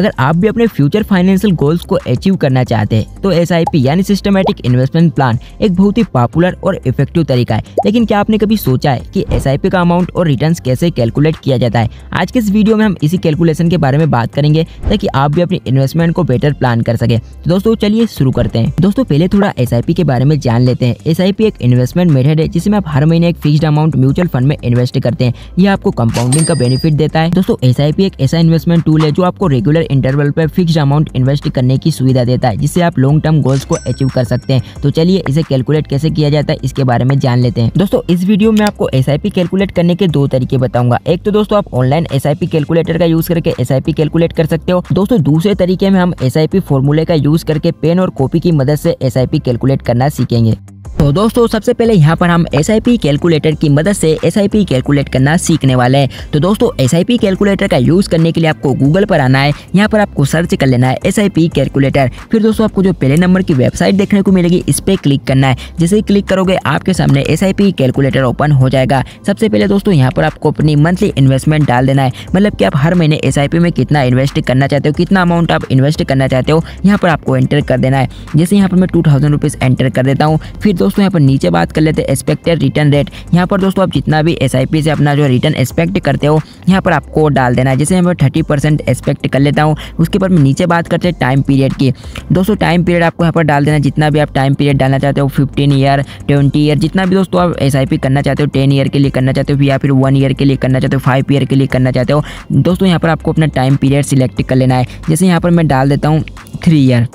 अगर आप भी अपने फ्यूचर फाइनेंशियल गोल्स को अचीव करना चाहते हैं तो एस यानी सिस्टमेटिक इन्वेस्टमेंट प्लान एक बहुत ही पॉपुलर और इफेक्टिव तरीका है लेकिन क्या आपने कभी सोचा है कि एस का अमाउंट और रिटर्न कैसे कैलकुलेट किया जाता है आज के इस वीडियो में हम इसी कैलकुलेशन के बारे में बात करेंगे ताकि आप भी अपनी इन्वेस्टमेंट को बेटर प्लान कर सके तो दोस्तों चलिए शुरू करते हैं दोस्तों पहले थोड़ा एस के बारे में जान लेते हैं एस एक इन्वेस्टमेंट मेथड है जिसमें आप हर महीने एक फिक्स्ड अमाउंट म्यूचुअल फंड में इन्वेस्ट करते हैं यह आपको कंपाउंडिंग का बेनिफिट देता है दोस्तों एस एक ऐसा इन्वेस्टमेंट टूल है जो आपको रेगुलर इंटरवल पर फिक्स अमाउंट इन्वेस्ट करने की सुविधा देता है जिससे आप लॉन्ग टर्म गोल्स को अचीव कर सकते हैं तो चलिए इसे कैलकुलेट कैसे किया जाता है इसके बारे में जान लेते हैं दोस्तों इस वीडियो में आपको एस कैलकुलेट करने के दो तरीके बताऊंगा एक तो दोस्तों आप ऑनलाइन एस कैलकुलेटर का यूज करके एस कैलकुलेट कर सकते हो दोस्तों दूसरे तरीके में हम एस आई का यूज करके पेन और कॉपी की मदद से एस कैलकुलेट करना सीखेंगे तो दोस्तों सबसे पहले यहाँ पर हम एस कैलकुलेटर की मदद से एस कैलकुलेट करना सीखने वाले हैं तो दोस्तों एस कैलकुलेटर का यूज़ करने के लिए आपको गूगल पर आना है यहाँ पर आपको सर्च कर लेना है एस कैलकुलेटर फिर दोस्तों आपको जो पहले नंबर की वेबसाइट देखने को मिलेगी इस पर क्लिक करना है जैसे ही क्लिक करोगे आपके सामने एस कैलकुलेटर ओपन हो जाएगा सबसे पहले दोस्तों यहाँ पर आपको अपनी मंथली इन्वेस्टमेंट डाल देना है मतलब कि आप हर महीने एस में कितना इन्वेस्ट करना चाहते हो कितना अमाउंट आप इन्वेस्ट करना चाहते हो यहाँ पर आपको एंटर कर देना है जैसे यहाँ पर मैं टू थाउजेंड एंटर कर देता हूँ फिर फिर दोस्तों यहाँ पर नीचे बात कर लेते हैं एक्सपेक्टेड रिटर्न रेट यहाँ पर दोस्तों आप जितना भी एस से अपना जो रिटर्न एक्सपेक्ट करते हो यहाँ पर आपको डाल देना है जैसे मैं थर्टी परसेंट एक्सपेक्ट कर लेता हूँ उसके बाद मैं नीचे बात करते हैं टाइम पीरियड की दोस्तों टाइम पीरियड आपको यहाँ पर डाल देना जितना भी आप टाइम पीरियड डालना चाहते हो फिफ्टीन ईयर ट्वेंटी ईयर जितना भी दोस्तों आप एस करना चाहते हो टेन ईयर के लिए करना चाहते हो या फिर वन ईयर के लिए करना चाहते हो फाइव ईयर के लिए करना चाहते हो दोस्तों यहाँ पर आपको अपना टाइम पीरियड सिलेक्ट कर लेना है जैसे यहाँ पर मैं डाल देता हूँ थ्री ईयर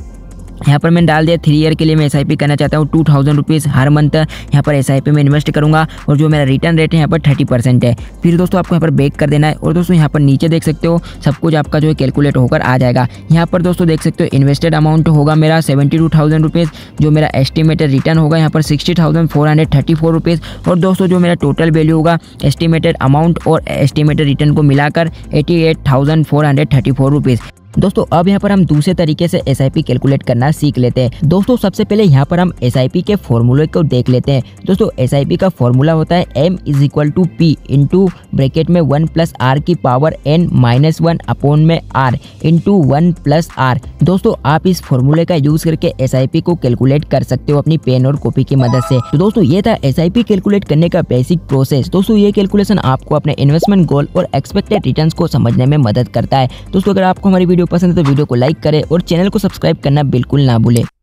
यहाँ पर मैंने डाल दिया थ्री ईयर के लिए मैं एस करना चाहता हूँ टू थाउजेंड रुपीज़ हर मंथ यहाँ पर एस में इन्वेस्ट करूँगा और जो मेरा रिटर्न रेट है यहाँ पर थर्टी परसेंट है फिर दोस्तों आपको यहाँ पर बैक कर देना है और दोस्तों यहाँ पर नीचे देख सकते हो सब कुछ आपका जो है कैलकुलेट होकर आ जाएगा यहाँ पर दोस्तों देख सकते हो इन्वेस्टेड अमाउंट होगा मेरा सेवेंटी टू थाउजेंड रुपीज़ जो मेरा एस्टिमेटेड रिटर्न होगा यहाँ पर sixty thousand four hundred thirty four rupees और दोस्तों जो मेरा टोटल वैल्यू होगा एस्टिमेटेड अमाउंट और एस्टिमेटेड रिटर्न को मिलाकर eighty eight thousand four hundred thirty four rupees दोस्तों अब यहाँ पर हम दूसरे तरीके से एस कैलकुलेट करना सीख लेते हैं दोस्तों सबसे पहले यहाँ पर हम एस के फॉर्मूले को देख लेते हैं दोस्तों एस का फॉर्मूला होता है M is equal to P into bracket में वन प्लस आर की power N minus one upon में R into one plus R दोस्तों आप इस फॉर्मूले का यूज करके एस को कैलकुलेट कर सकते हो अपनी पेन और कॉपी की मदद से तो दोस्तों ये था एस कैलकुलेट करने का बेसिक प्रोसेस दोस्तों ये कैलकुलेशन आपको अपने इन्वेस्टमेंट गोल और एक्सपेक्टेड रिटर्न को समझने में मदद करता है दोस्तों अगर आपको हमारी वीडियो वीडियो पसंद है तो वीडियो को लाइक करें और चैनल को सब्सक्राइब करना बिल्कुल ना भूलें